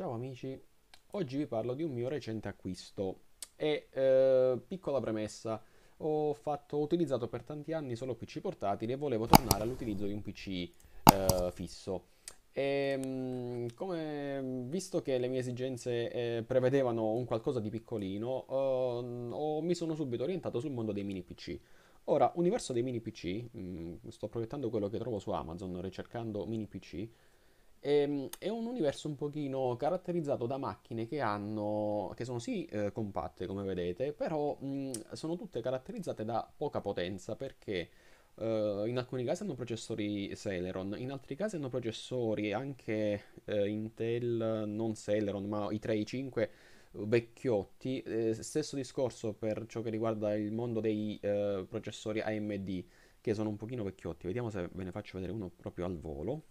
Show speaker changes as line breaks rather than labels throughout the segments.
Ciao amici, oggi vi parlo di un mio recente acquisto e eh, piccola premessa, ho, fatto, ho, utilizzato per tanti anni solo PC portatili e volevo tornare all'utilizzo di un PC eh, fisso. E, ehm, come, visto che le mie esigenze eh, prevedevano un qualcosa di piccolino, ehm, ho, mi sono subito orientato sul mondo dei mini PC. Ora, universo dei mini PC, mh, mm, sto proiettando quello che trovo su Amazon ricercando mini PC, e, ehm, è un universo un pochino caratterizzato da macchine che hanno, che sono sì eh, compatte come vedete, però mh, mm, sono tutte caratterizzate da poca potenza perché Uh, in alcuni casi hanno processori Celeron, in altri casi hanno processori anche uh, Intel, non Celeron, ma i 3 i 5 vecchiotti. Eh, stesso discorso per ciò che riguarda il mondo dei uh, processori AMD, che sono un pochino vecchiotti. Vediamo se ve ne faccio vedere uno proprio al volo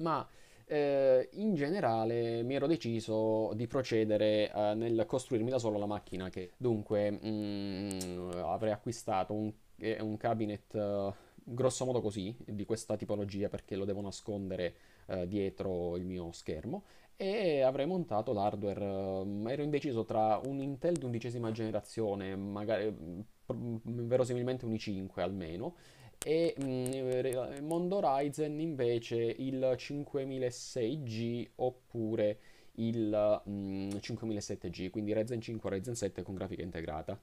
ma eh, in generale mi ero deciso di procedere eh, nel costruirmi da solo la macchina che dunque mh, mm, avrei acquistato un, eh, un cabinet eh, grosso modo così di questa tipologia perché lo devo nascondere eh, dietro il mio schermo e avrei montato l'hardware. Mm, ero indeciso tra un Intel di undicesima generazione, magari mm, verosimilmente un i5 almeno, e mh, mm, Mondo Ryzen invece il 5600G oppure il mh, 5700G, quindi Ryzen 5 e Ryzen 7 con grafica integrata.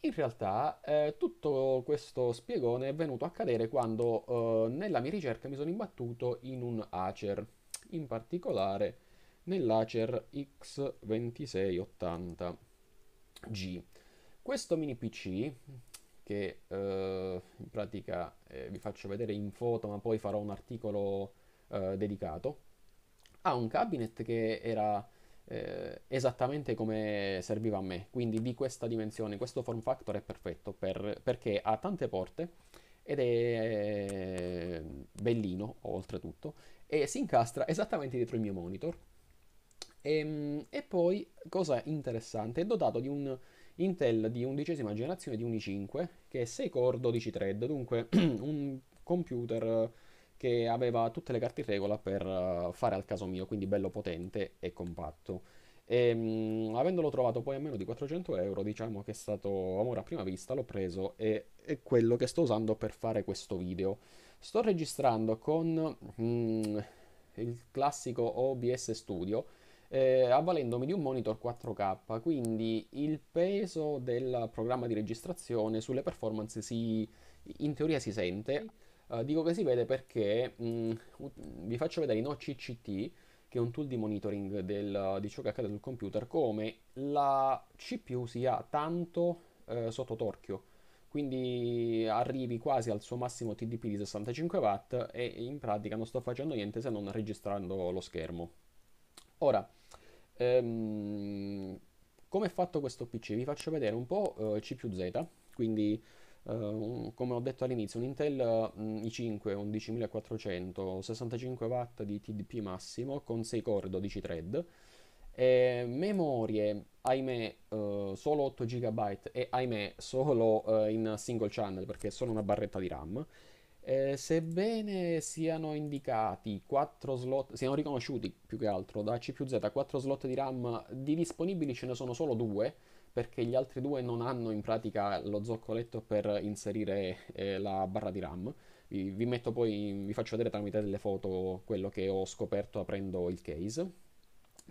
In realtà eh, tutto questo spiegone è venuto a cadere quando eh, nella mia ricerca mi sono imbattuto in un Acer, in particolare nell'Acer X2680G. Questo mini PC che eh, in pratica eh, vi faccio vedere in foto, ma poi farò un articolo eh, dedicato, ha un cabinet che era eh, esattamente come serviva a me, quindi di questa dimensione, questo form factor è perfetto per, perché ha tante porte ed è eh, bellino oltretutto e si incastra esattamente dietro il mio monitor. E, ehm, e poi, cosa interessante, è dotato di un Intel di undicesima generazione di Uni5 che è 6 core 12 thread, dunque un computer che aveva tutte le carte in regola per eh, fare al caso mio, quindi bello potente e compatto. E, ehm, mh, avendolo trovato poi a meno di 400 euro, diciamo che è stato amore a prima vista, l'ho preso e è quello che sto usando per fare questo video. Sto registrando con mh, mm, il classico OBS Studio, eh, avvalendomi di un monitor 4K, quindi il peso del programma di registrazione sulle performance si, in teoria si sente. Uh, dico che si vede perché mh, mm, vi faccio vedere in OCCT, che è un tool di monitoring del, di ciò che accade sul computer, come la CPU sia tanto eh, sotto torchio. Quindi arrivi quasi al suo massimo TDP di 65 watt e in pratica non sto facendo niente se non registrando lo schermo. Ora, Ehm, come è fatto questo PC? Vi faccio vedere un po' eh, più z quindi Uh, come ho detto all'inizio, un Intel uh, i5 11400, 65 watt di TDP massimo con 6 core 12 thread, e memorie ahimè uh, solo 8 GB e ahimè solo eh, in single channel perché è solo una barretta di RAM eh, sebbene siano indicati 4 slot, siano riconosciuti più che altro da C più Z 4 slot di RAM, di disponibili ce ne sono solo 2 perché gli altri due non hanno in pratica lo zoccoletto per inserire eh, la barra di RAM. Vi, vi, metto poi, vi faccio vedere tramite delle foto quello che ho scoperto aprendo il case.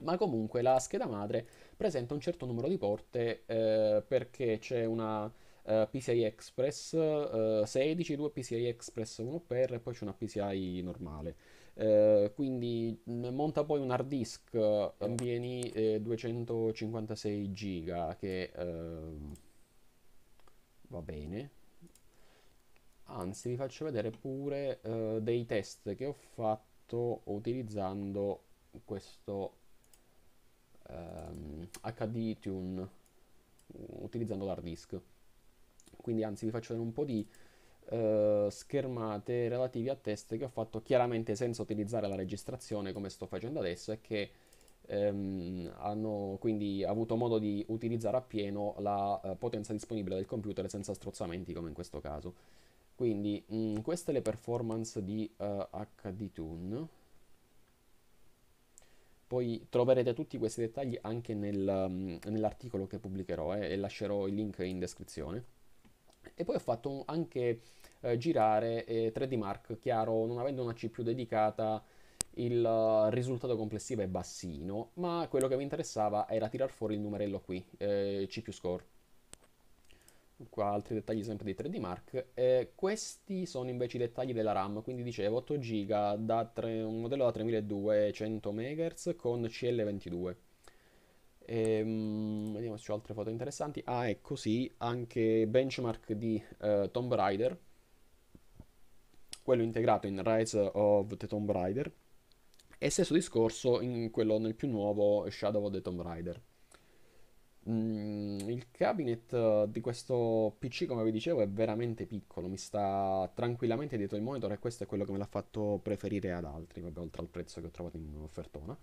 Ma comunque la scheda madre presenta un certo numero di porte eh, perché c'è una uh, eh, PCI Express uh, eh, 16, due PCI Express 1x e poi c'è una PCI normale. Uh, quindi mm, monta poi un hard disk ambieni eh, 256 giga che ehm, va bene anzi vi faccio vedere pure uh, dei test che ho fatto utilizzando questo um, ehm, HD Tune utilizzando l'hard disk quindi anzi vi faccio vedere un po' di eh, schermate relativi a test che ho fatto chiaramente senza utilizzare la registrazione come sto facendo adesso e che ehm, hanno quindi avuto modo di utilizzare appieno la eh, potenza disponibile del computer senza strozzamenti come in questo caso. Quindi mh, mm, queste le performance di eh, HDTune. Poi troverete tutti questi dettagli anche nel, mm, nell'articolo che pubblicherò eh, e lascerò il link in descrizione. E poi ho fatto anche eh, girare eh, 3D Mark, chiaro, non avendo una CPU dedicata il eh, risultato complessivo è bassino, ma quello che mi interessava era tirar fuori il numerello qui, eh, CPU score. Qua altri dettagli sempre di 3D Mark. Eh, questi sono invece i dettagli della RAM, quindi dicevo 8 GB, da tre, un modello da 3200 MHz con CL22. Ehm, vediamo se ho altre foto interessanti. Ah, è così, anche benchmark di uh, Tomb Raider, quello integrato in Rise of the Tomb Raider, e stesso discorso in quello nel più nuovo Shadow of the Tomb Raider. Mm, il cabinet eh, di questo PC, come vi dicevo, è veramente piccolo, mi sta tranquillamente dietro il monitor e questo è quello che me l'ha fatto preferire ad altri, vabbè, oltre al prezzo che ho trovato in offertona.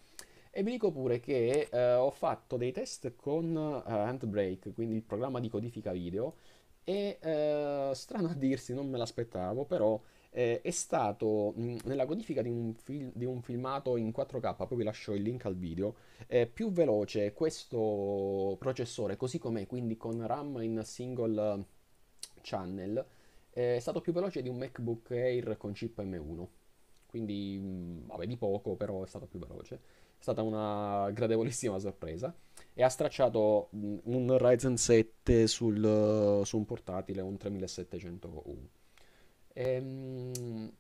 E vi dico pure che eh, ho fatto dei test con eh, Handbrake, quindi il programma di codifica video, e eh, strano a dirsi, non me l'aspettavo, però eh, è stato mh, mm, nella codifica di un, fil- di un, filmato in 4K, poi vi lascio il link al video, eh, più veloce questo processore così com'è, quindi con RAM in single eh, channel, è stato più veloce di un MacBook Air con chip M1. Quindi, mh, mm, vabbè, di poco, però è stato più veloce stata una gradevolissima sorpresa e ha stracciato un Ryzen 7 sul, su un portatile, un 3700U. Ehm,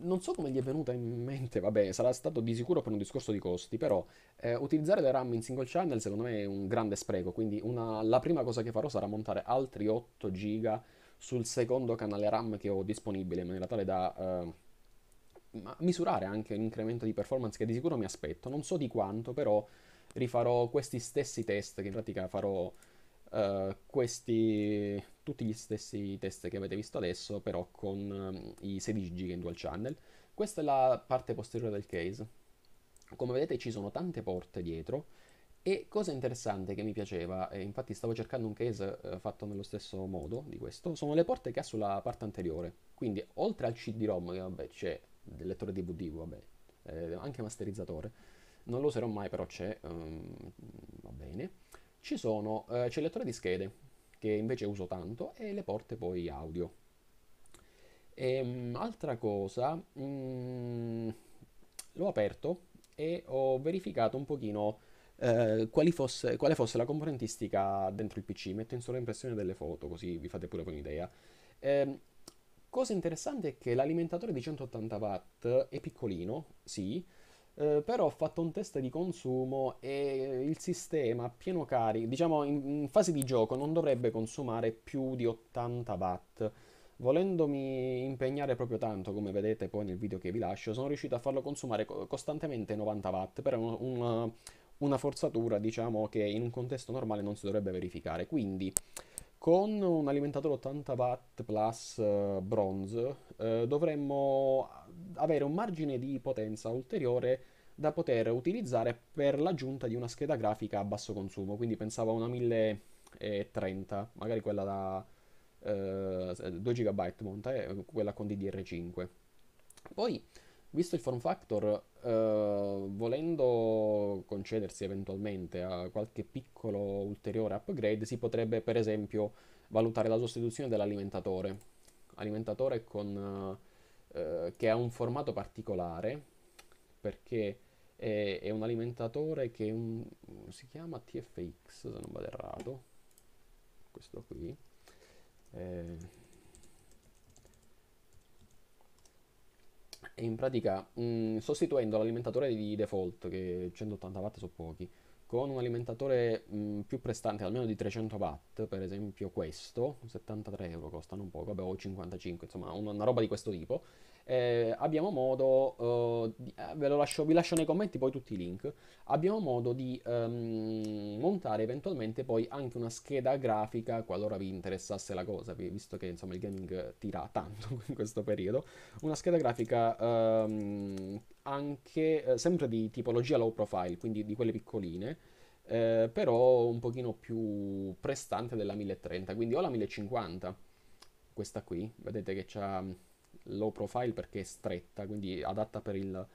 non so come gli è venuta in mente, vabbè, sarà stato di sicuro per un discorso di costi, però eh, utilizzare le RAM in single channel secondo me è un grande spreco, quindi una, la prima cosa che farò sarà montare altri 8 GB sul secondo canale RAM che ho disponibile, in maniera tale da eh, misurare anche l'incremento di performance che di sicuro mi aspetto. Non so di quanto, però rifarò questi stessi test, che in pratica farò uh, questi, tutti gli stessi test che avete visto adesso, però con um, i 16 GB in dual channel. Questa è la parte posteriore del case. Come vedete ci sono tante porte dietro e cosa interessante che mi piaceva, e infatti stavo cercando un case eh, fatto nello stesso modo di questo, sono le porte che ha sulla parte anteriore. Quindi oltre al CD-ROM che vabbè c'è del lettore DVD, vabbè, eh, anche masterizzatore. Non lo userò mai, però c'è, um, va bene. Ci sono, eh, c'è il lettore di schede, che invece uso tanto, e le porte poi audio. E, um, altra cosa, um, l'ho aperto e ho verificato un pochino eh, fosse, quale fosse la componentistica dentro il PC. Metto in solo impressione delle foto, così vi fate pure un'idea. Eh, Cosa interessante è che l'alimentatore di 180 watt è piccolino, sì, eh, però ho fatto un test di consumo e il sistema pieno carico, diciamo in, in, fase di gioco, non dovrebbe consumare più di 80 watt. Volendomi impegnare proprio tanto, come vedete poi nel video che vi lascio, sono riuscito a farlo consumare costantemente 90 watt, però un, una, una forzatura, diciamo, che in un contesto normale non si dovrebbe verificare. Quindi con un alimentatore 80 watt plus eh, bronze eh, dovremmo avere un margine di potenza ulteriore da poter utilizzare per l'aggiunta di una scheda grafica a basso consumo, quindi pensavo a una 1030, magari quella da eh, 2 GB monta, eh, quella con DDR5. Poi Visto il form factor, eh, volendo concedersi eventualmente a qualche piccolo ulteriore upgrade, si potrebbe per esempio valutare la sostituzione dell'alimentatore. Alimentatore con, eh, eh che ha un formato particolare, perché è, è un alimentatore che un, si chiama TFX, se non vado errato, questo qui. Eh, in pratica mh, sostituendo l'alimentatore di default, che 180 watt sono pochi, con un alimentatore mh, mm, più prestante, almeno di 300 watt, per esempio questo, 73 euro costano un po', vabbè, o 55, insomma, una, una roba di questo tipo, eh, abbiamo modo, eh, di, eh, lascio, vi lascio nei commenti poi tutti i link, abbiamo modo di ehm, montare eventualmente poi anche una scheda grafica qualora vi interessasse la cosa, visto che insomma il gaming tira tanto in questo periodo, una scheda grafica ehm, anche eh, sempre di tipologia low profile, quindi di quelle piccoline. Eh, però un pochino più prestante della 1030, quindi ho la 1050, questa qui, vedete che c'ha low profile perché è stretta, quindi adatta per il,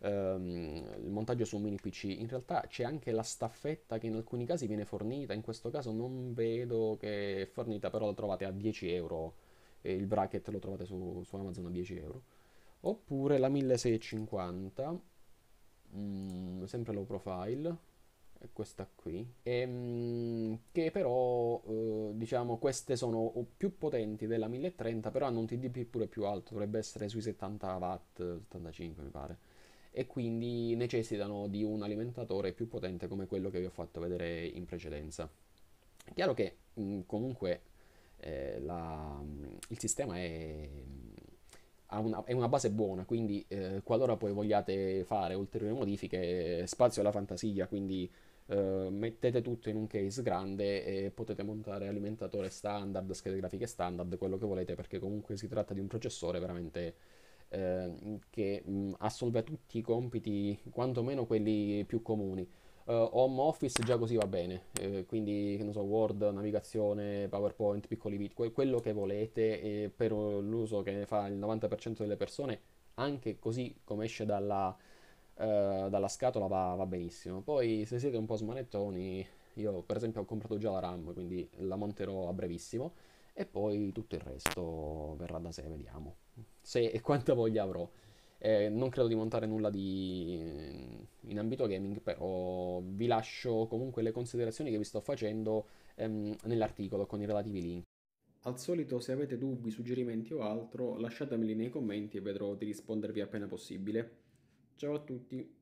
ehm, il montaggio su un mini PC. In realtà c'è anche la staffetta che in alcuni casi viene fornita, in questo caso non vedo che è fornita, però la trovate a 10 euro, e il bracket lo trovate su, su Amazon a 10 euro. Oppure la 1650, mm, sempre low profile questa qui e, ehm, che però eh, diciamo queste sono più potenti della 1030 però hanno un TDP pure più alto dovrebbe essere sui 70 watt 75 mi pare e quindi necessitano di un alimentatore più potente come quello che vi ho fatto vedere in precedenza chiaro che mh, mm, comunque eh, la, il sistema è una, è una base buona, quindi eh, qualora poi vogliate fare ulteriori modifiche, spazio alla fantasia, quindi eh, mettete tutto in un case grande e potete montare alimentatore standard, schede grafiche standard, quello che volete, perché comunque si tratta di un processore veramente eh, che mh, mm, assolve tutti i compiti, quantomeno quelli più comuni. Uh, home office già così va bene, eh, quindi so, Word, navigazione, PowerPoint, piccoli video, que- quello che volete eh, per l'uso che ne fa il 90% delle persone, anche così come esce dalla, uh, dalla scatola va, va, benissimo. Poi se siete un po' smanettoni, io per esempio ho comprato già la RAM, quindi la monterò a brevissimo e poi tutto il resto verrà da sé, vediamo se e quanta voglia avrò. Eh, non credo di montare nulla di... in ambito gaming, però vi lascio comunque le considerazioni che vi sto facendo ehm, nell'articolo con i relativi link. Al solito, se avete dubbi, suggerimenti o altro, lasciatemeli nei commenti e vedrò di rispondervi appena possibile. Ciao a tutti!